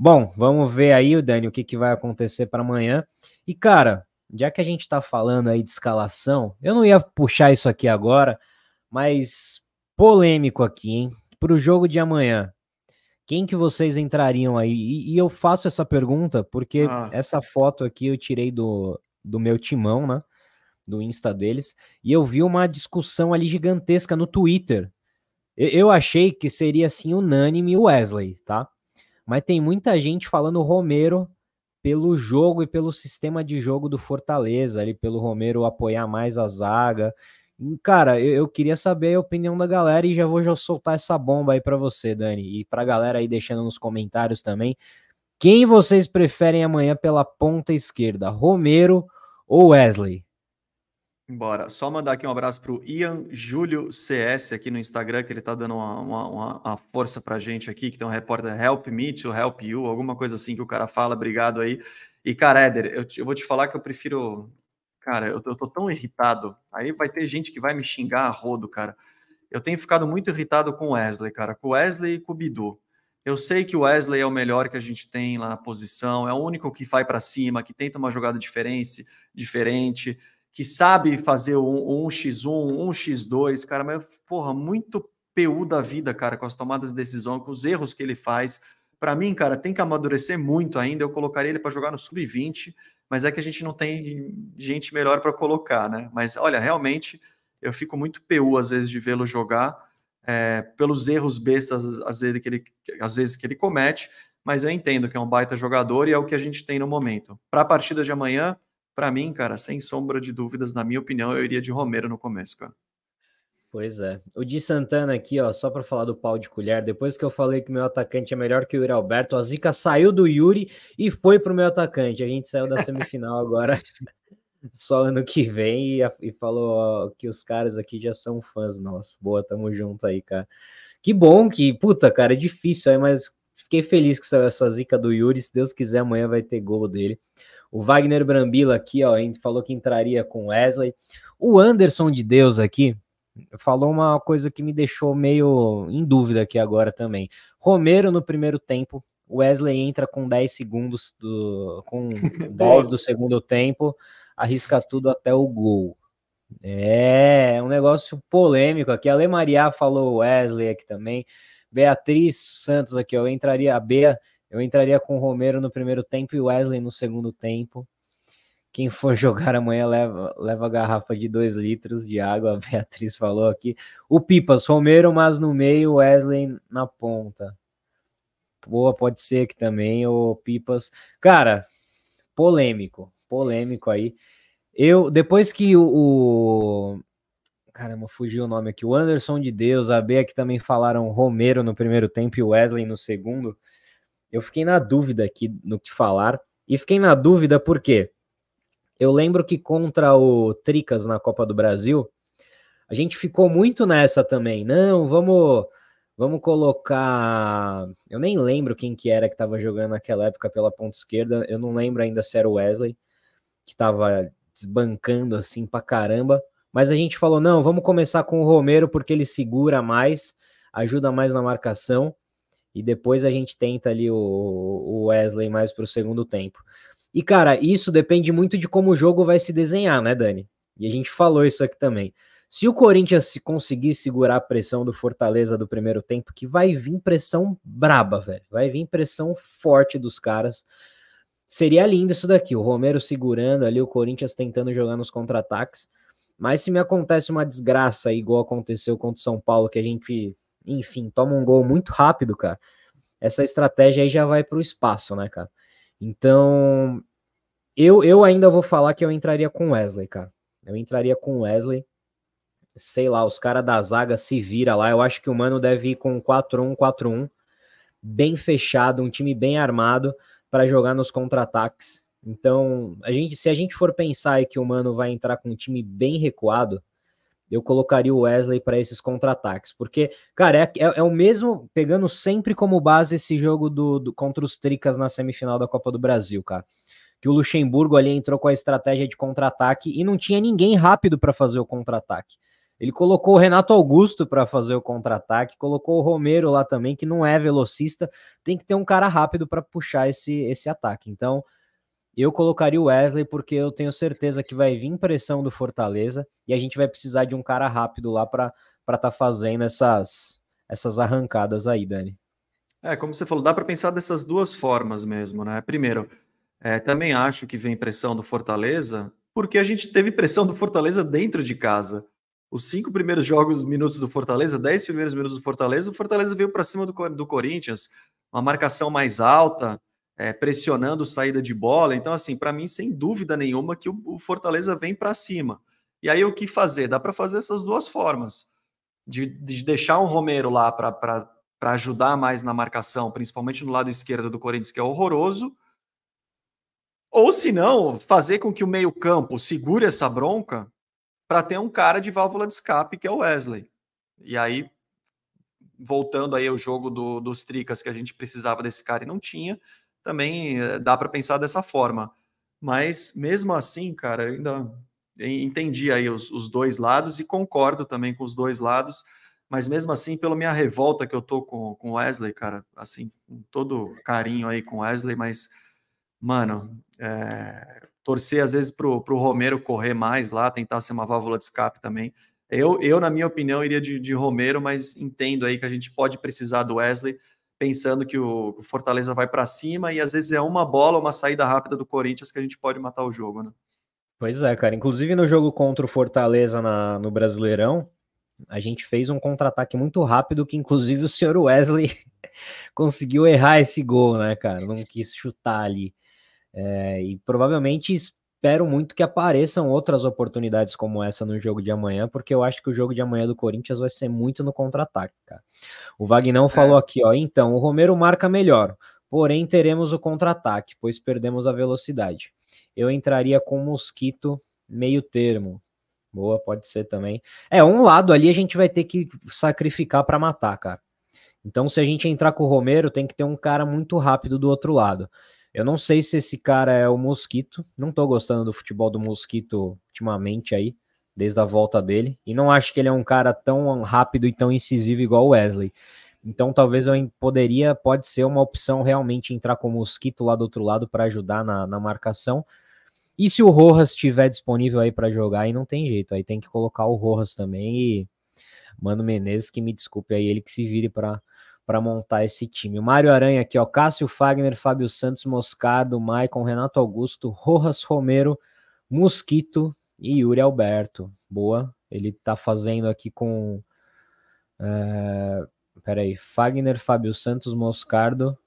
Bom, vamos ver aí, o Dani, o que, que vai acontecer para amanhã. E, cara, já que a gente está falando aí de escalação, eu não ia puxar isso aqui agora, mas polêmico aqui, hein? Para o jogo de amanhã, quem que vocês entrariam aí? E, e eu faço essa pergunta porque Nossa. essa foto aqui eu tirei do, do meu timão, né? Do Insta deles, e eu vi uma discussão ali gigantesca no Twitter. Eu, eu achei que seria assim unânime o Wesley, tá? mas tem muita gente falando Romero pelo jogo e pelo sistema de jogo do Fortaleza, ali pelo Romero apoiar mais a zaga. Cara, eu, eu queria saber a opinião da galera e já vou já soltar essa bomba aí para você, Dani, e para a galera aí deixando nos comentários também. Quem vocês preferem amanhã pela ponta esquerda, Romero ou Wesley? Bora. Só mandar aqui um abraço para o Ian Júlio CS aqui no Instagram, que ele está dando uma, uma, uma, força para gente aqui, que tem um repórter Help Me to Help You, alguma coisa assim que o cara fala. Obrigado aí. E, cara, Éder, eu, eu vou te falar que eu prefiro. Cara, eu, eu tô tão irritado. Aí vai ter gente que vai me xingar a rodo, cara. Eu tenho ficado muito irritado com o Wesley, cara. Com o Wesley e com o Bidu. Eu sei que o Wesley é o melhor que a gente tem lá na posição, é o único que vai para cima, que tenta uma jogada diferente, diferente que sabe fazer um, um, X1, um X2, cara, mas, porra, muito PU da vida, cara, com as tomadas de decisão, com os erros que ele faz. Para mim, cara, tem que amadurecer muito ainda. Eu colocaria ele para jogar no sub-20, mas é que a gente não tem gente melhor para colocar, né? Mas olha, realmente eu fico muito PU às vezes de vê-lo jogar, é, pelos erros bestas às vezes, que ele, às vezes que ele comete, mas eu entendo que é um baita jogador e é o que a gente tem no momento. Para a partida de amanhã, para mim, cara, sem sombra de dúvidas, na minha opinião, eu iria de Romero no começo, cara. Pois é. O de Santana aqui, ó, só para falar do pau de colher, depois que eu falei que meu atacante é melhor que o Yuri Alberto, a Zica saiu do Yuri e foi pro meu atacante. A gente saiu da semifinal agora, só ano que vem, e, e falou ó, que os caras aqui já são fãs nossos. Boa, tamo junto aí, cara. Que bom que, puta, cara, é difícil aí, é, mas fiquei feliz que saiu essa zica do Yuri. Se Deus quiser, amanhã vai ter gol dele. O Wagner Brambila aqui, ó, falou que entraria com Wesley. O Anderson de Deus aqui falou uma coisa que me deixou meio em dúvida aqui agora também. Romero no primeiro tempo, Wesley entra com 10 segundos do com 10 do segundo tempo, arrisca tudo até o gol. É, um negócio polêmico aqui. A Le Maria falou Wesley aqui também. Beatriz Santos aqui, eu entraria a Bea eu entraria com o Romero no primeiro tempo e Wesley no segundo tempo. Quem for jogar amanhã leva, leva a garrafa de 2 litros de água, a Beatriz falou aqui. O Pipas, Romero, mas no meio, Wesley na ponta. Boa, pode ser que também, o Pipas. Cara, polêmico, polêmico aí. Eu, depois que o, o caramba, fugiu o nome aqui. O Anderson de Deus, a B que também falaram Romero no primeiro tempo e Wesley no segundo. Eu fiquei na dúvida aqui no que falar. E fiquei na dúvida porque eu lembro que contra o Tricas na Copa do Brasil, a gente ficou muito nessa também. Não, vamos vamos colocar. Eu nem lembro quem que era que estava jogando naquela época pela ponta esquerda. Eu não lembro ainda se era o Wesley, que estava desbancando assim pra caramba. Mas a gente falou: não, vamos começar com o Romero porque ele segura mais, ajuda mais na marcação e depois a gente tenta ali o, Wesley mais para o segundo tempo. E cara, isso depende muito de como o jogo vai se desenhar, né, Dani? E a gente falou isso aqui também. Se o Corinthians conseguir segurar a pressão do Fortaleza do primeiro tempo, que vai vir pressão braba, velho. Vai vir pressão forte dos caras. Seria lindo isso daqui, o Romero segurando ali, o Corinthians tentando jogar nos contra-ataques. Mas se me acontece uma desgraça igual aconteceu contra o São Paulo, que a gente enfim, toma um gol muito rápido, cara, essa estratégia aí já vai para o espaço, né, cara? Então, eu, eu ainda vou falar que eu entraria com Wesley, cara. Eu entraria com Wesley. Sei lá, os caras da zaga se vira lá. Eu acho que o Mano deve ir com 4-1-4-1, bem fechado, um time bem armado para jogar nos contra-ataques. Então, a gente, se a gente for pensar que o Mano vai entrar com um time bem recuado, eu colocaria o Wesley para esses contra-ataques. Porque, cara, é, é, é, o mesmo, pegando sempre como base esse jogo do, do, contra os Tricas na semifinal da Copa do Brasil, cara. Que o Luxemburgo ali entrou com a estratégia de contra-ataque e não tinha ninguém rápido para fazer o contra-ataque. Ele colocou o Renato Augusto para fazer o contra-ataque, colocou o Romero lá também, que não é velocista, tem que ter um cara rápido para puxar esse, esse ataque. Então, eu colocaria o Wesley porque eu tenho certeza que vai vir pressão do Fortaleza e a gente vai precisar de um cara rápido lá para estar tá fazendo essas, essas arrancadas aí, Dani. É, como você falou, dá para pensar dessas duas formas mesmo, né? Primeiro, é, também acho que vem pressão do Fortaleza, porque a gente teve pressão do Fortaleza dentro de casa. Os cinco primeiros jogos, minutos do Fortaleza, dez primeiros minutos do Fortaleza, o Fortaleza veio para cima do, do Corinthians, uma marcação mais alta, é, pressionando saída de bola. Então, assim, para mim, sem dúvida nenhuma, que o, o Fortaleza vem para cima. E aí, o que fazer? Dá para fazer essas duas formas. De, de deixar o Romero lá para ajudar mais na marcação, principalmente no lado esquerdo do Corinthians, que é horroroso. Ou, se não, fazer com que o meio-campo segure essa bronca para ter um cara de válvula de escape, que é o Wesley. E aí, voltando aí ao jogo do, dos Tricas, que a gente precisava desse cara e não tinha, também eh, dá para pensar dessa forma. Mas mesmo assim, cara, ainda entendi aí os, os, dois lados e concordo também com os dois lados. Mas mesmo assim, pela minha revolta que eu tô com o Wesley, cara, assim, com todo carinho aí com o Wesley, mas, mano, é, torcer às vezes pro, pro Romero correr mais lá, tentar ser uma válvula de escape também. Eu, eu na minha opinião, iria de, de Romero, mas entendo aí que a gente pode precisar do Wesley pensando que o Fortaleza vai para cima e às vezes é uma bola, uma saída rápida do Corinthians que a gente pode matar o jogo, né? Pois é, cara. Inclusive no jogo contra o Fortaleza na, no Brasileirão, a gente fez um contra-ataque muito rápido que inclusive o senhor Wesley conseguiu errar esse gol, né, cara? Não quis chutar ali. É, e provavelmente espero muito que apareçam outras oportunidades como essa no jogo de amanhã, porque eu acho que o jogo de amanhã do Corinthians vai ser muito no contra-ataque, cara. O Vagnão é. falou aqui, ó, então, o Romero marca melhor, porém teremos o contra-ataque, pois perdemos a velocidade. Eu entraria com Mosquito meio termo. Boa, pode ser também. É, um lado ali a gente vai ter que sacrificar para matar, cara. Então, se a gente entrar com o Romero, tem que ter um cara muito rápido do outro lado. Eu não sei se esse cara é o Mosquito. Não tô gostando do futebol do Mosquito ultimamente aí, desde a volta dele. E não acho que ele é um cara tão rápido e tão incisivo igual o Wesley. Então talvez eu poderia, pode ser uma opção realmente entrar com o Mosquito lá do outro lado para ajudar na, na marcação. E se o Rojas estiver disponível aí para jogar, aí não tem jeito, aí tem que colocar o Rojas também e Mano Menezes que me desculpe aí, ele que se vire para para montar esse time. O Mário Aranha aqui, ó, Cássio Fagner, Fábio Santos, Moscado, Maicon, Renato Augusto, Rojas Romero, Mosquito e Yuri Alberto. Boa, ele tá fazendo aqui com. É, peraí, Fagner, Fábio Santos, Moscardo.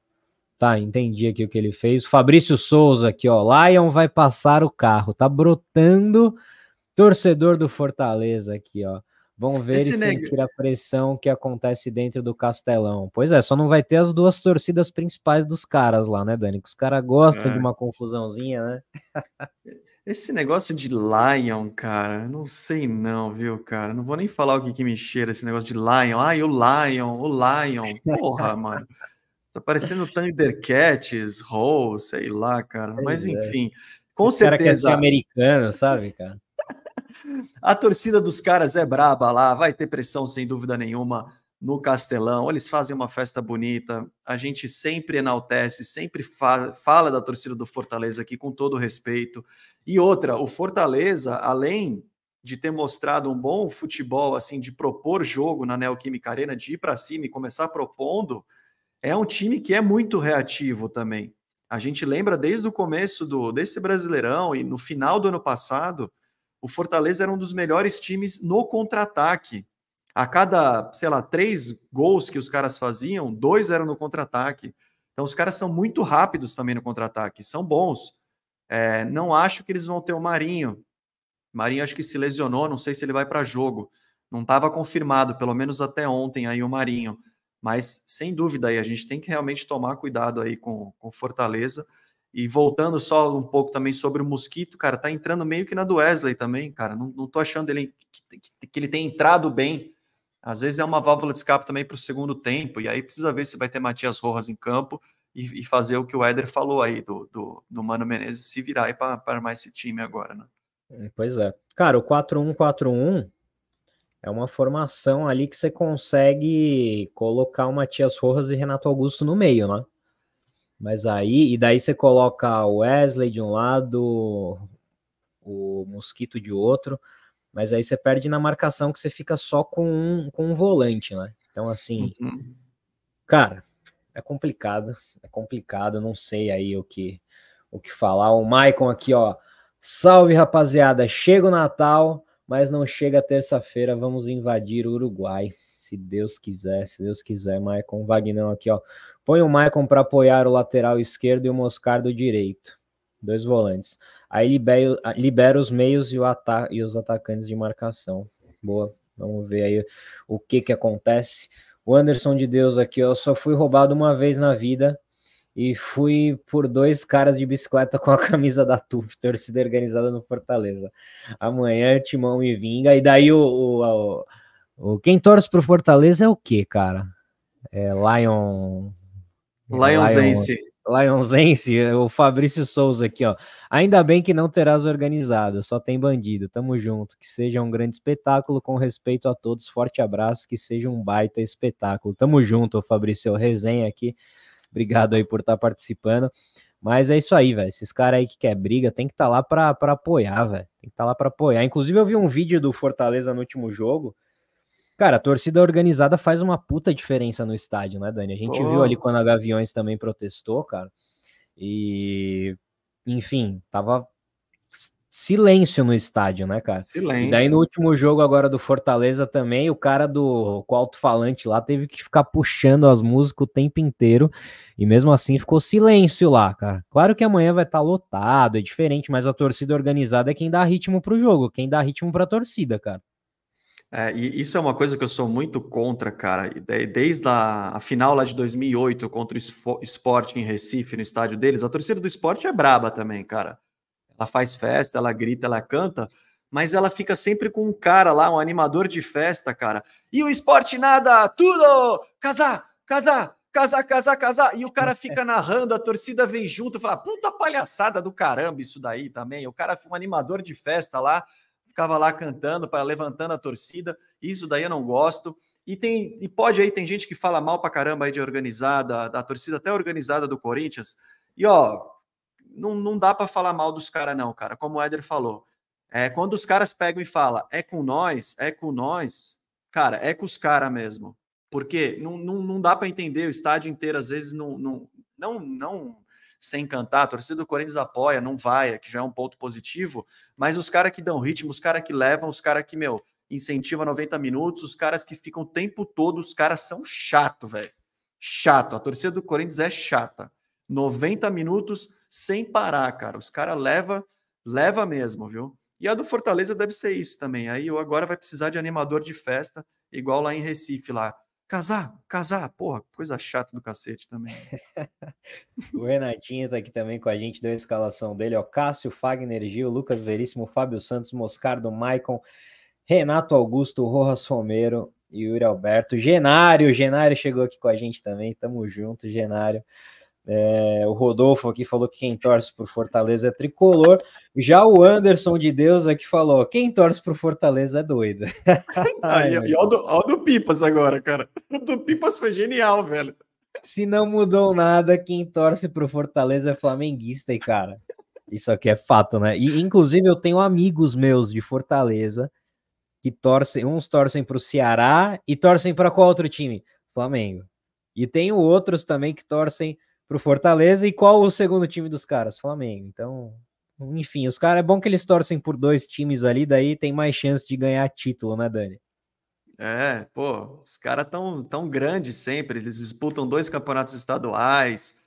Tá, entendi aqui o que ele fez. Fabrício Souza aqui, ó. Lion vai passar o carro. Tá brotando torcedor do Fortaleza aqui, ó. Vamos ver Esse se neg... tira a pressão que acontece dentro do Castelão. Pois é, só não vai ter as duas torcidas principais dos caras lá, né, Dani? Que os caras gostam é. de ah. uma confusãozinha, né? Esse negócio de Lion, cara, não sei não, viu, cara? Não vou nem falar o que, que me cheira esse negócio de Lion. Ai, o Lion, o Lion. Porra, mano. Tá parecendo Thundercats, Roll, sei lá, cara. Mas é. enfim, com o certeza. Cara quer ser americano, sabe, cara? A torcida dos caras é braba lá, vai ter pressão sem dúvida nenhuma no Castelão. Eles fazem uma festa bonita. A gente sempre enaltece, sempre fa fala da torcida do Fortaleza aqui com todo respeito. E outra, o Fortaleza, além de ter mostrado um bom futebol, assim, de propor jogo na Neoquímica Arena, de ir para cima e começar propondo, é um time que é muito reativo também. A gente lembra desde o começo do, desse Brasileirão e no final do ano passado, o Fortaleza era um dos melhores times no contra-ataque. A cada, sei lá, três gols que os caras faziam, dois eram no contra-ataque. Então os caras são muito rápidos também no contra-ataque, são bons. É, não acho que eles vão ter o Marinho. Marinho acho que se lesionou, não sei se ele vai para jogo. Não estava confirmado, pelo menos até ontem aí o Marinho. Mas sem dúvida aí a gente tem que realmente tomar cuidado aí com, com Fortaleza. E voltando só um pouco também sobre o Mosquito, cara, tá entrando meio que na do Wesley também, cara. Não, não tô achando ele que, que, ele tem entrado bem. Às vezes é uma válvula de escape também para o segundo tempo, e aí precisa ver se vai ter Matias Rojas em campo e, e fazer o que o Éder falou aí do, do, do Mano Menezes se virar aí para armar esse time agora, né? É, pois é. Cara, o 4-1-4-1 é uma formação ali que você consegue colocar o Matias Rojas e Renato Augusto no meio, né? Mas aí, e daí você coloca o Wesley de um lado, o Mosquito de outro, mas aí você perde na marcação que você fica só com um, com um volante, né? Então, assim, uhum. cara, é complicado, é complicado, não sei aí o que, o que falar. O Maicon aqui, ó, salve rapaziada, chega o Natal, mas não chega terça-feira, vamos invadir o Uruguai, se Deus quiser, se Deus quiser, Maicon. Vagnão aqui, ó, Põe o Maicon para apoiar o lateral esquerdo e o Moscardo direito. Dois volantes. Aí libera, ah, libera os meios e, o ata e os atacantes de marcação. Boa. Vamos ver aí o que, que acontece. O Anderson de Deus aqui, eu só fui roubado uma vez na vida e fui por dois caras de bicicleta com a camisa da TUF, torcida organizada no Fortaleza. Amanhã, Timão e Vinga. E daí o, o, o, o quem torce pro Fortaleza é o que, cara? É Lion Lionsense. É, Lionsense, é o Fabrício Souza aqui, ó. Ainda bem que não terás organizado, só tem bandido. Tamo junto. Que seja um grande espetáculo, com respeito a todos. Forte abraço, que seja um baita espetáculo. Tamo junto, Fabrício. Resenha aqui. Obrigado aí por estar tá participando. Mas é isso aí, velho. Esses caras aí que quer briga tem que estar tá lá para apoiar, velho. Tem que estar tá lá para apoiar. Inclusive, eu vi um vídeo do Fortaleza no último jogo Cara, a torcida organizada faz uma puta diferença no estádio, né, Dani? A gente oh. viu ali quando a Gaviões também protestou, cara. E, enfim, tava silêncio no estádio, né, cara? Silêncio. E daí no último jogo agora do Fortaleza também, o cara do com alto-falante lá teve que ficar puxando as músicas o tempo inteiro e mesmo assim ficou silêncio lá, cara. Claro que amanhã vai estar tá lotado, é diferente, mas a torcida organizada é quem dá ritmo pro jogo, quem dá ritmo pra torcida, cara. É, e isso é uma coisa que eu sou muito contra, cara. Desde a, a final lá de 2008 contra o Sport em Recife, no estádio deles, a torcida do Sport é braba também, cara. Ela faz festa, ela grita, ela canta, mas ela fica sempre com um cara lá, um animador de festa, cara. E o Sport nada, tudo! Casar, casar, casar, casar, casar. E o cara fica narrando, a torcida vem junto, fala, puta palhaçada do caramba isso daí também. O cara foi um animador de festa lá, ficava lá cantando, para levantando a torcida. Isso daí eu não gosto. E tem e pode aí tem gente que fala mal para caramba aí de organizada, da torcida até organizada do Corinthians. E ó, não, não dá para falar mal dos caras não, cara. Como o Éder falou, é quando os caras pegam e fala, é com nós, é com nós, cara, é com os caras mesmo. Porque não, não, não dá para entender, o estádio inteiro às vezes não, não, não, não sem cantar. A torcida do Corinthians apoia, não vai, que já é um ponto positivo. Mas os caras que dão ritmo, os caras que levam, os caras que, meu, incentiva 90 minutos, os caras que ficam o tempo todo, os caras são chato, velho. Chato. A torcida do Corinthians é chata. 90 minutos sem parar, cara. Os caras leva, leva mesmo, viu? E a do Fortaleza deve ser isso também. Aí eu agora vai precisar de animador de festa, igual lá em Recife lá. Casar, casar, porra, coisa chata do cacete também. Né? o Renatinho tá aqui também com a gente, deu a escalação dele, ó. Cássio, Fagner, Gil, Lucas Veríssimo, Fábio Santos, Moscardo, Maicon, Renato Augusto, Rojas Romero, Yuri Alberto, Genário, Genário chegou aqui com a gente também, tamo junto, Genário. É, o Rodolfo aqui falou que quem torce por Fortaleza é tricolor. Já o Anderson de Deus aqui falou: quem torce por Fortaleza é doido. Ai, e olha do, do, Pipas agora, cara. O do Pipas foi genial, velho. Se não mudou nada, quem torce pro Fortaleza é flamenguista, e cara. Isso aqui é fato, né? E, inclusive, eu tenho amigos meus de Fortaleza que torcem, uns torcem pro Ceará e torcem para qual outro time? Flamengo. E tenho outros também que torcem pro Fortaleza. E qual o segundo time dos caras? Flamengo. Então, enfim, os caras é bom que eles torcem por dois times ali, daí tem mais chance de ganhar título, né, Dani? É, pô, os caras tão, tão grandes sempre, eles disputam dois campeonatos estaduais,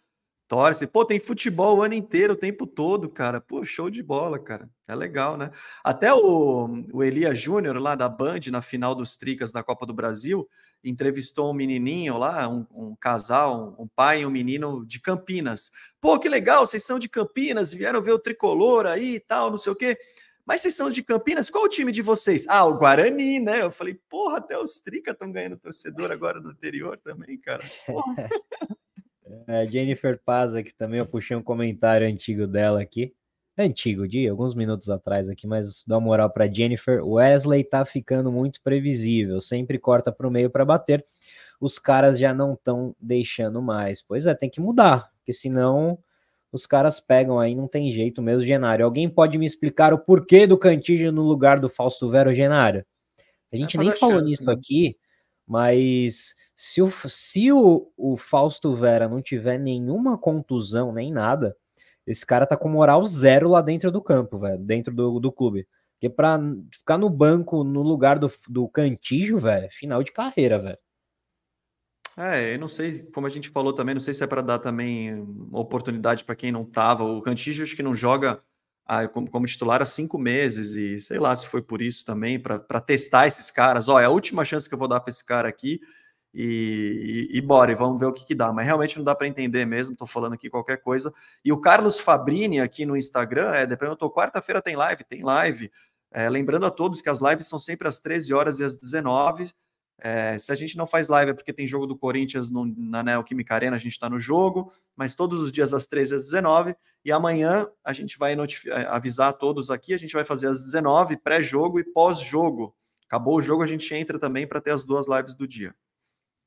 Torce. Pô, tem futebol o ano inteiro, o tempo todo, cara. Pô, show de bola, cara. É legal, né? Até o, o Elia Júnior, lá da Band, na final dos Tricas da Copa do Brasil, entrevistou um menininho lá, um, um casal, um, um, pai e um menino de Campinas. Pô, que legal, vocês são de Campinas, vieram ver o tricolor aí e tal, não sei o quê. Mas vocês são de Campinas? Qual o time de vocês? Ah, o Guarani, né? Eu falei, porra, até os Tricas estão ganhando torcedor agora do interior também, cara. Porra. É, Jennifer Paz aqui também, eu puxei um comentário antigo dela aqui. antigo, de alguns minutos atrás aqui, mas dá uma moral para Jennifer. Wesley tá ficando muito previsível, sempre corta pro meio para bater. Os caras já não estão deixando mais. Pois é, tem que mudar, porque senão os caras pegam aí, não tem jeito mesmo, Genário. Alguém pode me explicar o porquê do Cantígio no lugar do Fausto Vero Genário? A gente nem falou chance, nisso né? aqui, mas se o, se o, o Fausto Vera não tiver nenhuma contusão, nem nada, esse cara tá com moral zero lá dentro do campo, velho, dentro do, do clube. Porque pra ficar no banco, no lugar do, do Cantígio, velho, final de carreira, velho. É, eu não sei, como a gente falou também, não sei se é para dar também oportunidade para quem não tava. O Cantígio acho que não joga ah, como, como, titular há cinco meses, e sei lá se foi por isso também, para testar esses caras. ó é a última chance que eu vou dar para esse cara aqui e, e, e, bora, e vamos ver o que, que dá. Mas realmente não dá para entender mesmo, estou falando aqui qualquer coisa. E o Carlos Fabrini aqui no Instagram, é, perguntou, quarta-feira tem live? Tem live. É, lembrando a todos que as lives são sempre às 13 horas e às 19 é, se a gente não faz live é porque tem jogo do Corinthians no, na Neoquímica Arena, a gente está no jogo, mas todos os dias às 13 às 19 e amanhã a gente vai é, avisar a todos aqui, a gente vai fazer às 19 pré-jogo e pós-jogo. Acabou o jogo, a gente entra também para ter as duas lives do dia.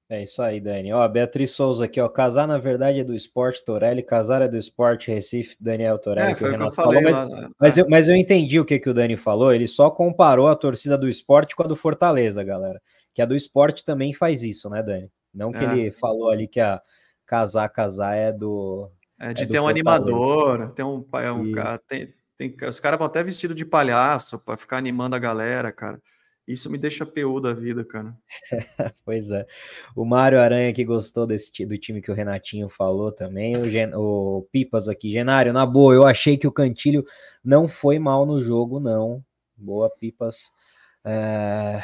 É isso aí, Dani. Ó, Beatriz Souza aqui, ó. Casar, na verdade, é do esporte Torelli, casar é do esporte Recife, Daniel Torelli. É, foi o que eu falei. Falou, mas, lá, né? mas, é. eu, mas eu entendi o que, que o Dani falou. Ele só comparou a torcida do esporte com a do Fortaleza, galera. Que a do esporte também faz isso, né, Dani? Não que é. ele falou ali que a casar, casar é do. É, é de é ter um animador, né? ter um, é um e... cara. Tem, tem, os caras vão até vestido de palhaço para ficar animando a galera, cara. Isso me deixa PO da vida, cara. pois é. O Mário Aranha que gostou desse, do time que o Renatinho falou também. O, Gen, o Pipas aqui. Genário, na boa, eu achei que o Cantilho não foi mal no jogo, não. Boa, Pipas. É...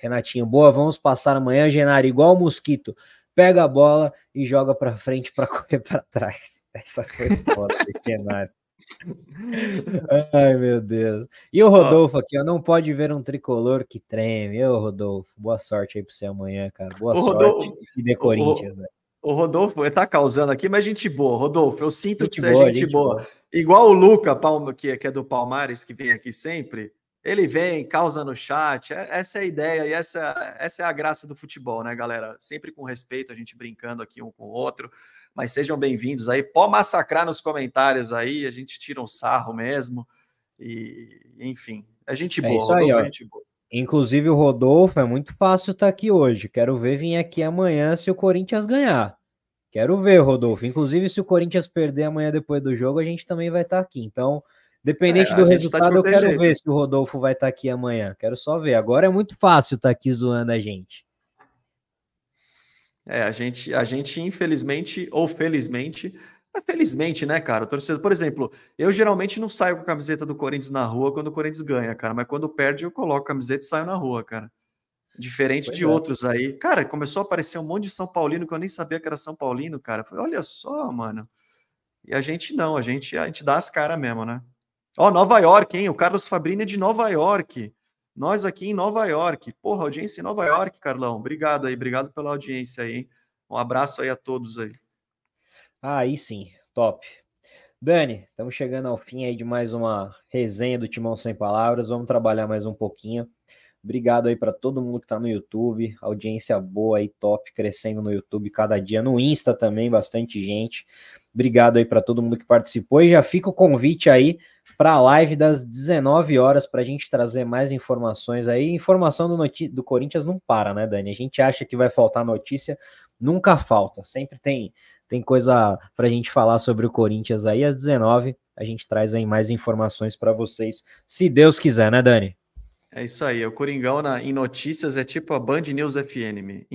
Renatinho, boa, vamos passar amanhã, Genário, igual o Mosquito. Pega a bola e joga para frente para correr para trás. Essa foi foda, Genário. Ai, meu Deus. E o Rodolfo aqui, ó, não pode ver um tricolor que treme. Ô, Rodolfo, boa sorte aí pra você amanhã, cara. Boa o sorte. e de Corinthians, o, né? o Rodolfo ele tá causando aqui, mas gente boa. Rodolfo, eu sinto gente que você é boa, é gente, gente boa. boa. Igual o Luca, que, é, que é do Palmares, que vem aqui sempre. Ele vem, causa no chat. É, essa é a ideia e essa, essa é a graça do futebol, né, galera? Sempre com respeito, a gente brincando aqui um com o outro mas sejam bem-vindos aí. Pode massacrar nos comentários aí, a gente tira um sarro mesmo. E, enfim, é gente é boa, é isso aí, ó. É Inclusive o Rodolfo, é muito fácil estar tá aqui hoje. Quero ver vir aqui amanhã se o Corinthians ganhar. Quero ver, Rodolfo. Inclusive, se o Corinthians perder amanhã depois do jogo, a gente também vai estar tá aqui. Então, dependente é, do tá resultado, tá eu quero ver se o Rodolfo vai estar tá aqui amanhã. Quero só ver. Agora é muito fácil estar tá aqui zoando a gente. É, a gente, a gente infelizmente ou felizmente, mas é felizmente, né, cara? O torcedor, por exemplo, eu geralmente não saio com a camiseta do Corinthians na rua quando o Corinthians ganha, cara, mas quando perde eu coloco a camiseta e saio na rua, cara. Diferente pois de é. outros aí. Cara, começou a aparecer um monte de São Paulino que eu nem sabia que era São Paulino, cara. Falei, olha só, mano. E a gente não, a gente, a gente dá as caras mesmo, né? Ó, Nova York, hein? O Carlos Fabrini é de Nova York. Nós aqui em Nova York, porra, audiência em Nova York, Carlão. Obrigado aí, obrigado pela audiência aí. Hein? Um abraço aí a todos aí. Aí sim, top. Dani, estamos chegando ao fim aí de mais uma resenha do Timão Sem Palavras. Vamos trabalhar mais um pouquinho. Obrigado aí para todo mundo que está no YouTube. Audiência boa aí, top, crescendo no YouTube cada dia. No Insta também, bastante gente. Obrigado aí para todo mundo que participou. E já fica o convite aí para a live das 19 horas para a gente trazer mais informações aí. Informação do, do Corinthians não para, né, Dani? A gente acha que vai faltar notícia, nunca falta. Sempre tem tem coisa para a gente falar sobre o Corinthians aí às 19. A gente traz aí mais informações para vocês, se Deus quiser, né, Dani? É isso aí. O Coringão na, em notícias é tipo a Band News FM.